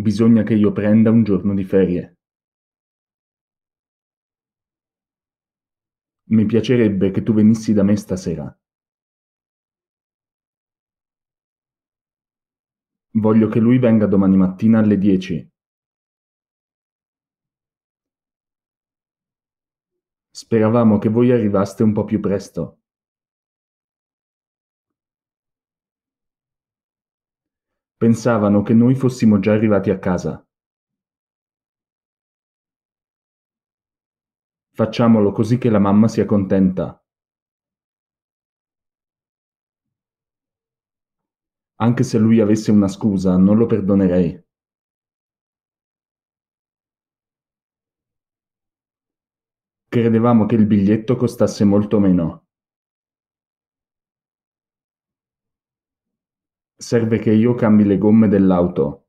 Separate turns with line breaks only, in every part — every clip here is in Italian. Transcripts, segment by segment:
Bisogna che io prenda un giorno di ferie.
Mi piacerebbe che tu venissi da me stasera. Voglio che lui venga domani mattina alle 10. Speravamo che voi arrivaste un po' più presto. Pensavano che noi fossimo già arrivati a casa. Facciamolo così che la mamma sia contenta. Anche se lui avesse una scusa, non lo perdonerei. Credevamo che il biglietto costasse molto meno. Serve che io cambi le gomme dell'auto.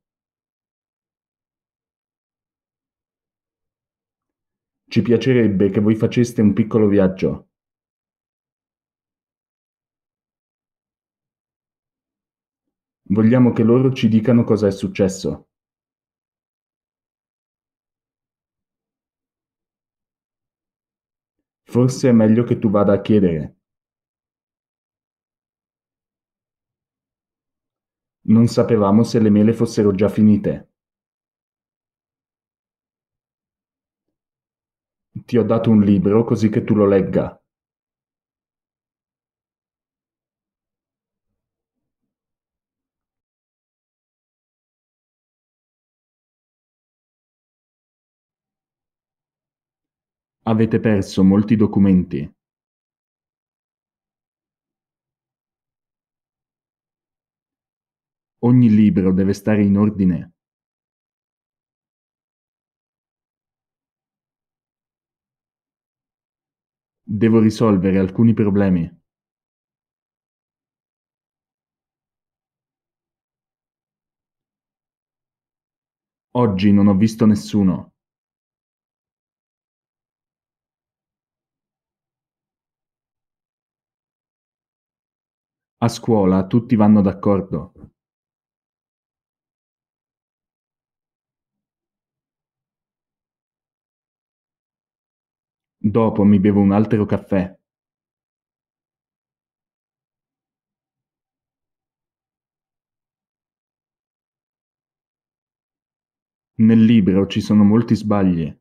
Ci piacerebbe che voi faceste un piccolo viaggio. Vogliamo che loro ci dicano cosa è successo. Forse è meglio che tu vada a chiedere. Non sapevamo se le mele fossero già finite. Ti ho dato un libro così che tu lo legga.
Avete perso molti documenti.
Ogni libro deve stare in ordine. Devo risolvere alcuni problemi. Oggi non ho visto nessuno.
A scuola tutti vanno d'accordo.
Dopo mi bevo un altro caffè. Nel libro ci sono molti sbagli.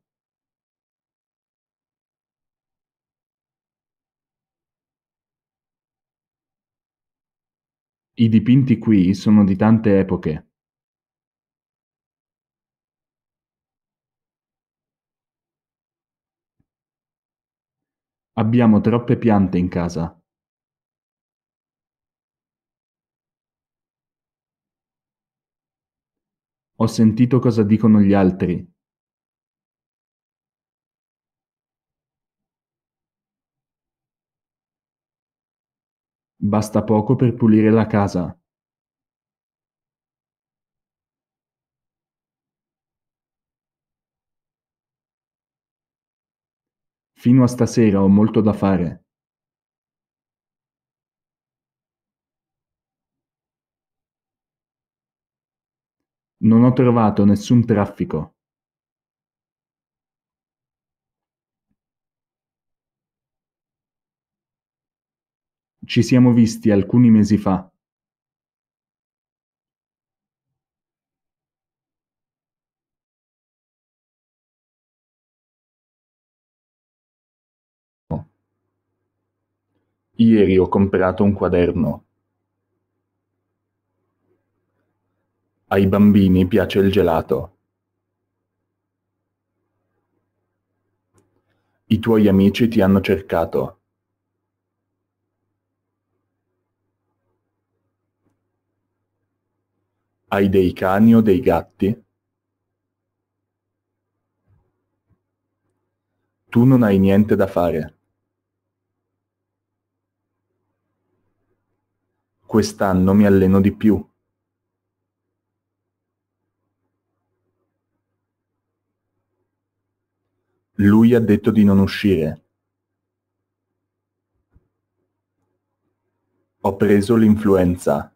I dipinti qui sono di tante epoche. Abbiamo troppe piante in casa. Ho sentito cosa dicono gli altri. Basta poco per pulire la casa. Fino a stasera ho molto da fare. Non ho trovato nessun traffico.
Ci siamo visti alcuni mesi fa. Ieri ho comprato un quaderno.
Ai bambini piace il gelato. I tuoi amici ti hanno cercato. Hai dei cani o dei gatti? Tu non hai niente da fare. quest'anno mi alleno di più. Lui ha detto di non uscire. Ho preso l'influenza.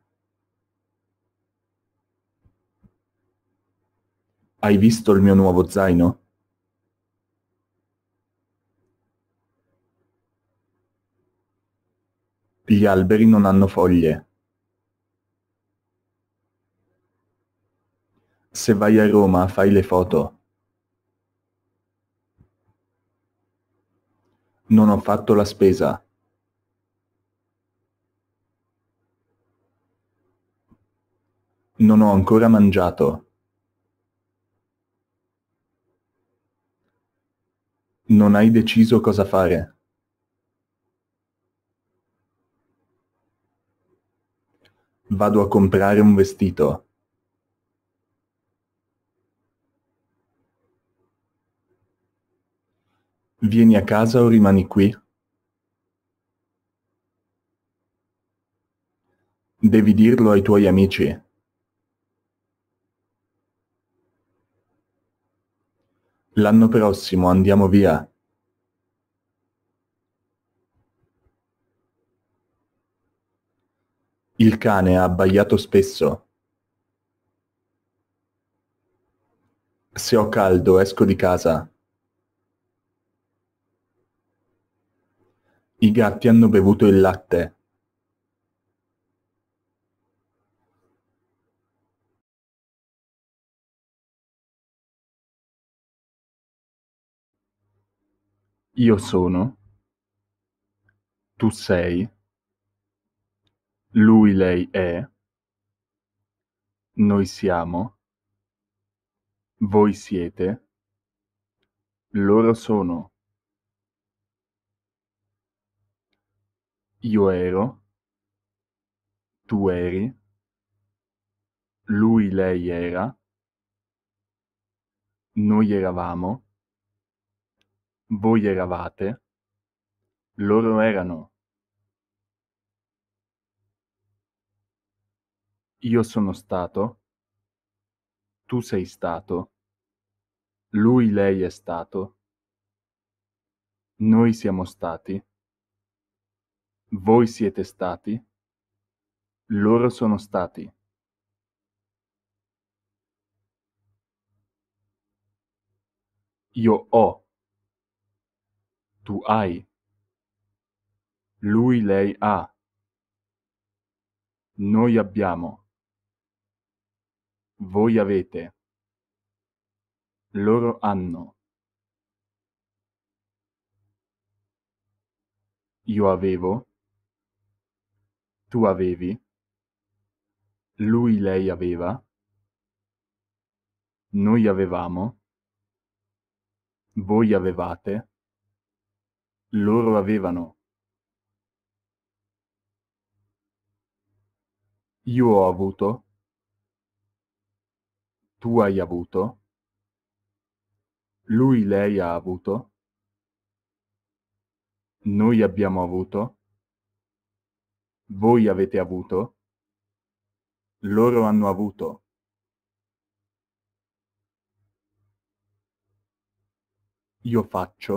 Hai visto il mio nuovo zaino? Gli alberi non hanno foglie. Se vai a Roma fai le foto. Non ho fatto la spesa. Non ho ancora mangiato. Non hai deciso cosa fare. Vado a comprare un vestito. Vieni a casa o rimani qui? Devi dirlo ai tuoi amici. L'anno prossimo andiamo via. Il cane ha abbaiato spesso. Se ho caldo esco di casa. I gatti hanno bevuto il latte.
Io sono. Tu sei
lui, lei è, noi siamo, voi siete, loro sono, io ero, tu eri, lui, lei era, noi eravamo, voi eravate, loro erano. Io sono stato, tu sei stato, lui lei è stato, noi siamo stati, voi siete stati, loro sono stati. Io ho, tu hai, lui lei ha, noi abbiamo. Voi avete. Loro hanno. Io avevo. Tu avevi. Lui, lei aveva. Noi avevamo. Voi avevate. Loro avevano. Io ho avuto tu hai avuto? Lui, lei ha avuto? Noi abbiamo avuto? Voi avete avuto? Loro hanno avuto. Io faccio?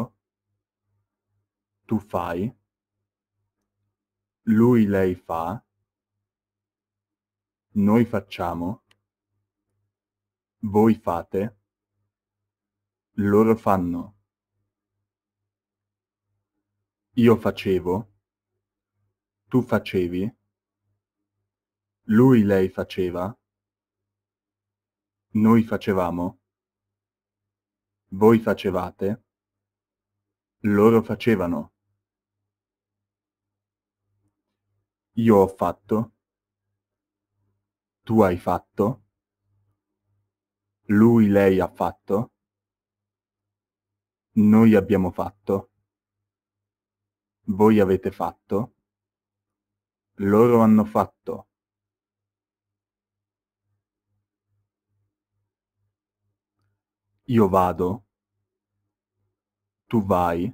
Tu fai? Lui, lei fa? Noi facciamo? Voi fate, loro fanno. Io facevo, tu facevi, lui lei faceva, noi facevamo, voi facevate, loro facevano. Io ho fatto, tu hai fatto, lui, lei ha fatto, noi abbiamo fatto, voi avete fatto, loro hanno fatto. Io vado, tu vai,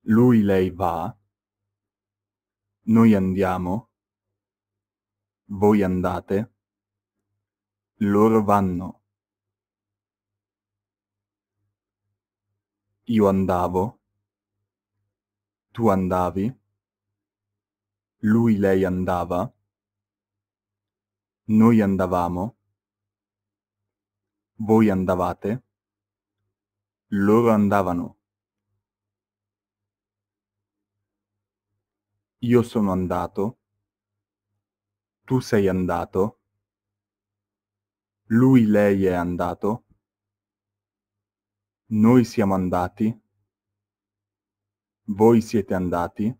lui, lei va, noi andiamo, voi andate, loro vanno. Io andavo, tu andavi, lui lei andava, noi andavamo, voi andavate, loro andavano. Io sono andato, tu sei andato, lui, lei è andato. Noi siamo andati. Voi siete andati.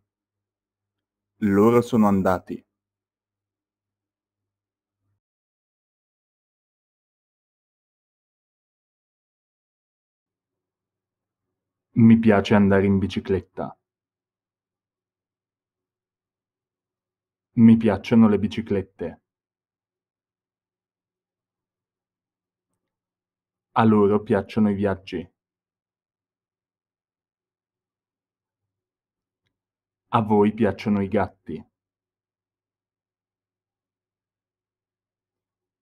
Loro sono andati. Mi piace andare in bicicletta.
Mi piacciono le biciclette. A loro piacciono i viaggi. A voi piacciono i gatti.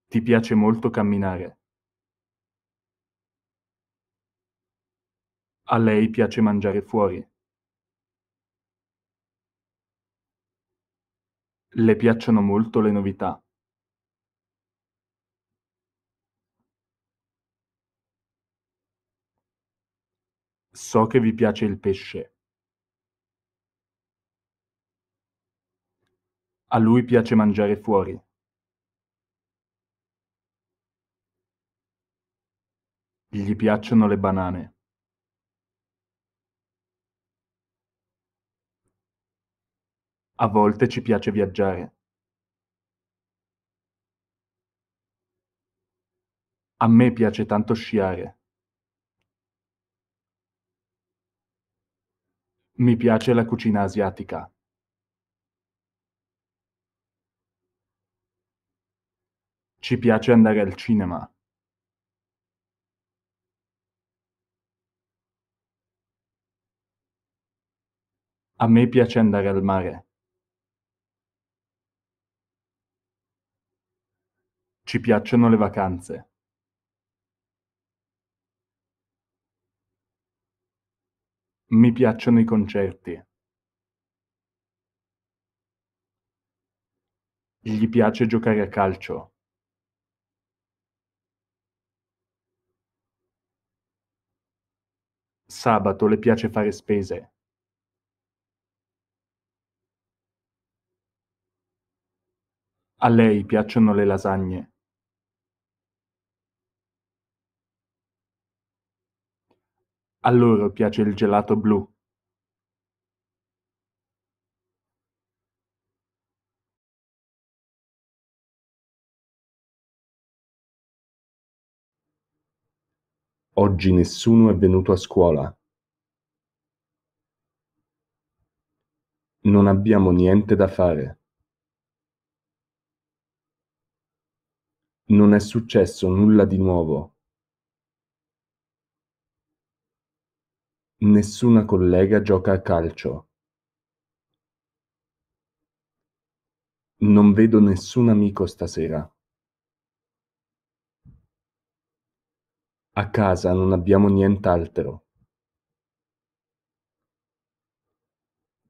Ti piace molto camminare. A lei piace mangiare fuori. Le piacciono molto le novità. So che vi piace il pesce. A lui piace mangiare fuori. Gli piacciono le banane. A volte ci piace viaggiare. A me piace tanto sciare. Mi piace la cucina asiatica. Ci piace andare al cinema. A me piace andare al mare. Ci piacciono le vacanze. Mi piacciono i concerti. Gli piace giocare a calcio. Sabato le piace fare spese. A lei piacciono le lasagne.
A loro piace il gelato blu. Oggi nessuno è venuto a
scuola. Non abbiamo niente da fare. Non è successo nulla di nuovo. Nessuna collega gioca a calcio. Non vedo nessun amico stasera. A casa non abbiamo nient'altro.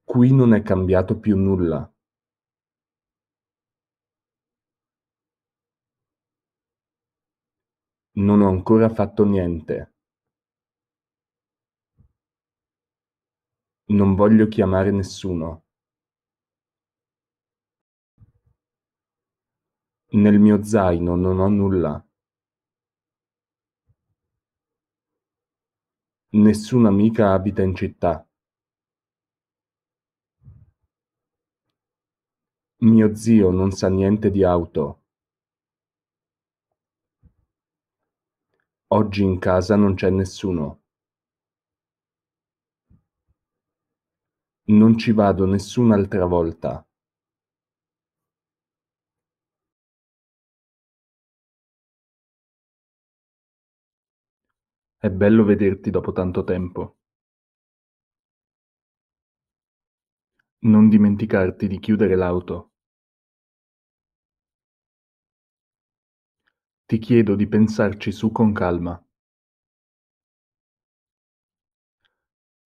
Qui non è cambiato più nulla. Non ho ancora fatto niente. Non voglio chiamare nessuno. Nel mio zaino non ho nulla. Nessuna amica abita in città. Mio zio non sa niente di auto. Oggi in casa non c'è nessuno. Non ci vado nessun'altra
volta. È bello vederti dopo tanto tempo. Non dimenticarti di chiudere l'auto. Ti chiedo di pensarci su con calma.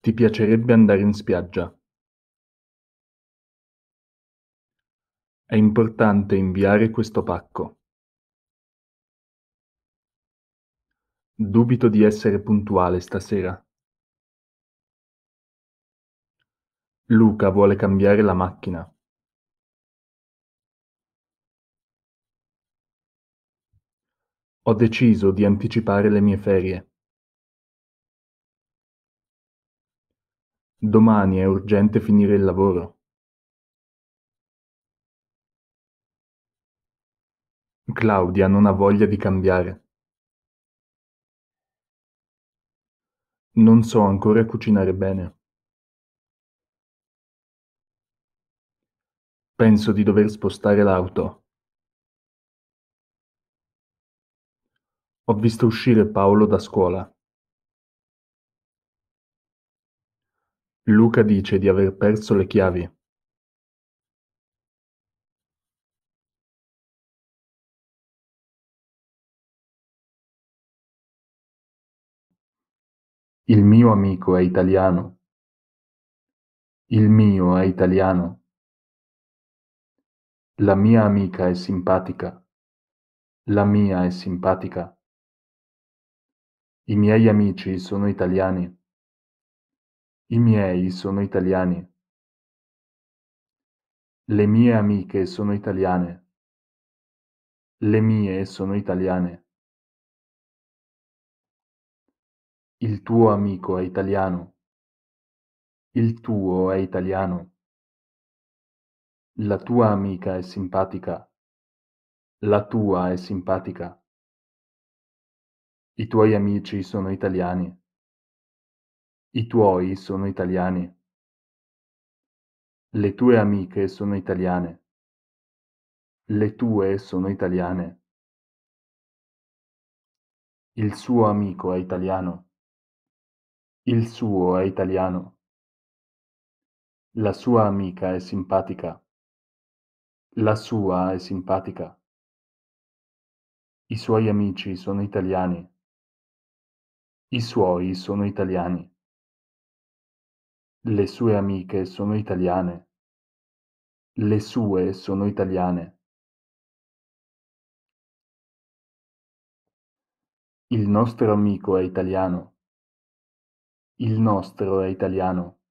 Ti piacerebbe andare in spiaggia? È importante inviare questo pacco. Dubito di essere puntuale stasera. Luca vuole cambiare la macchina. Ho deciso di anticipare le mie ferie. Domani è urgente finire il lavoro. Claudia non ha voglia di cambiare. Non so ancora cucinare bene. Penso di dover spostare l'auto. Ho visto uscire Paolo da scuola. Luca dice di aver perso le chiavi. Il mio amico è italiano. Il mio è italiano. La mia amica è simpatica. La mia è simpatica. I miei amici sono italiani. I miei sono italiani. Le mie amiche sono italiane. Le mie sono italiane. Il tuo amico è italiano. Il tuo è italiano. La tua amica è simpatica. La tua è simpatica. I tuoi amici sono italiani. I tuoi sono italiani. Le tue amiche sono italiane. Le tue sono italiane. Il suo amico è italiano. Il suo è italiano. La sua amica è simpatica. La sua è simpatica. I suoi amici sono italiani. I suoi sono italiani. Le sue amiche sono italiane. Le sue sono italiane. Il nostro amico è italiano. Il nostro è italiano.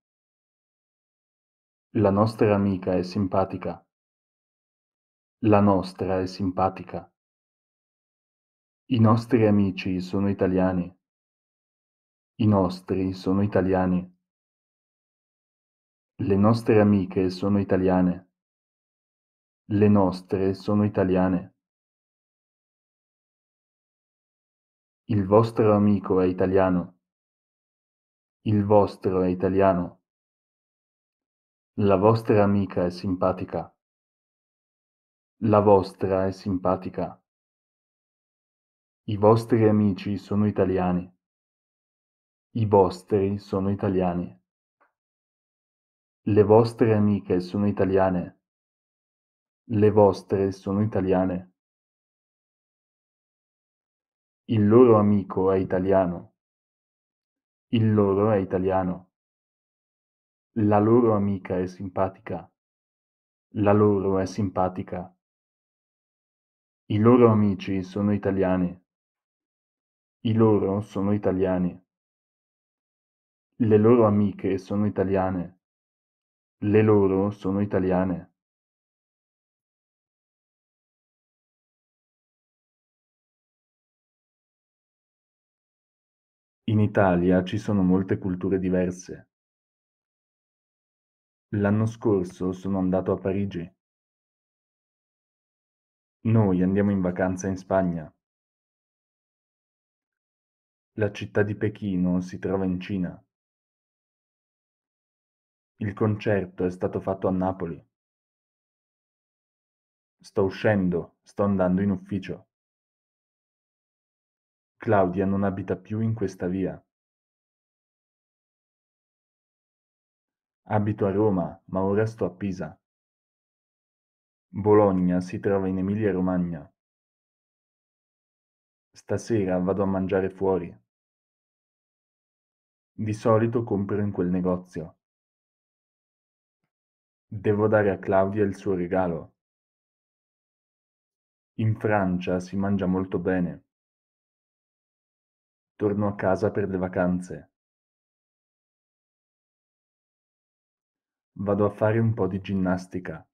La nostra amica è simpatica. La nostra è simpatica. I nostri amici sono italiani. I nostri sono italiani. Le nostre amiche sono italiane. Le nostre sono italiane. Il vostro amico è italiano. Il vostro è italiano? La vostra amica è simpatica. La vostra è simpatica. I vostri amici sono italiani. I vostri sono italiani. Le vostre amiche sono italiane. Le vostre sono italiane. Il loro amico è italiano. Il loro è italiano. La loro amica è simpatica. La loro è simpatica. I loro amici sono italiani. I loro sono italiani. Le loro amiche sono italiane. Le loro sono italiane. Italia ci sono molte culture diverse. L'anno scorso sono andato a Parigi. Noi andiamo in vacanza in Spagna. La città di Pechino si trova in Cina. Il concerto è stato fatto a Napoli. Sto uscendo, sto andando in ufficio. Claudia non abita più in questa via. Abito a Roma, ma ora sto a Pisa. Bologna si trova in Emilia-Romagna. Stasera vado a mangiare fuori. Di solito compro in quel negozio. Devo dare a Claudia il suo regalo. In Francia si mangia molto bene. Torno a casa per le vacanze. Vado a fare un po' di ginnastica.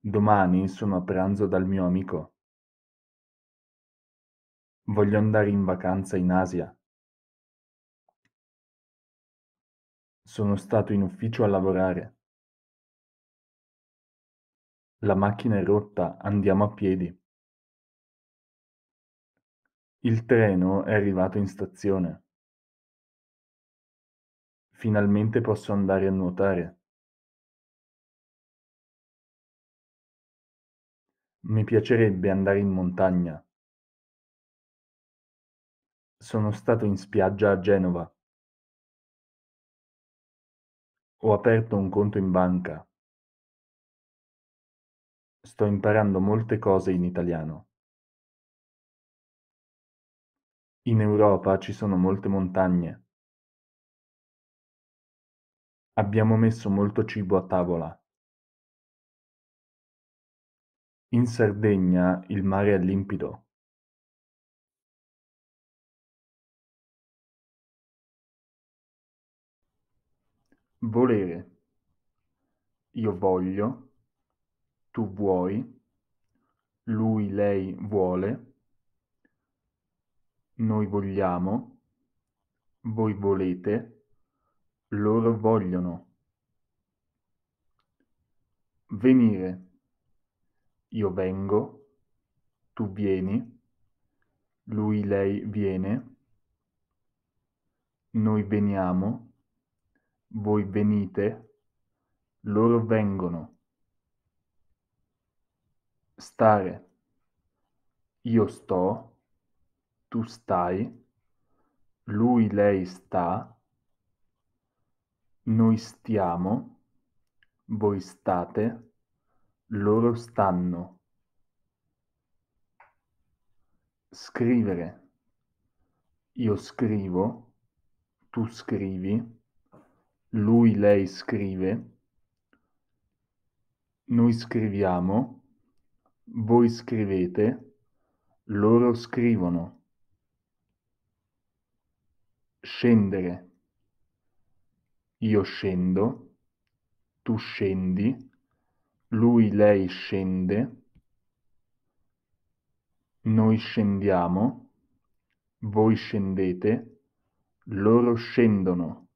Domani sono a pranzo dal mio amico. Voglio andare in vacanza in Asia. Sono stato in ufficio a lavorare. La macchina è rotta, andiamo a piedi. Il treno è arrivato in stazione. Finalmente posso andare a nuotare. Mi piacerebbe andare in montagna. Sono stato in spiaggia a Genova. Ho aperto un conto in banca. Sto imparando molte cose in italiano. In Europa ci sono molte montagne. Abbiamo messo molto cibo a tavola. In Sardegna il mare è limpido. Volere.
Io voglio, tu vuoi, lui, lei vuole noi vogliamo, voi volete, loro vogliono. Venire. Io vengo, tu vieni, lui, lei viene, noi veniamo, voi venite, loro vengono. Stare. Io sto, tu stai, lui lei sta, noi stiamo, voi state, loro stanno. Scrivere. Io scrivo, tu scrivi, lui lei scrive, noi scriviamo, voi scrivete, loro scrivono scendere. Io scendo, tu scendi, lui, lei scende, noi scendiamo, voi scendete, loro scendono.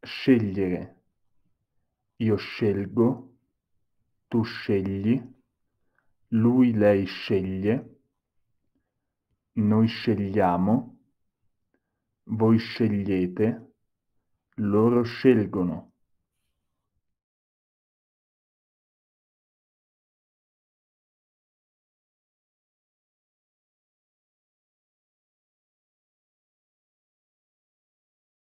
Scegliere. Io scelgo, tu scegli, lui, lei sceglie noi scegliamo,
voi scegliete, loro scelgono.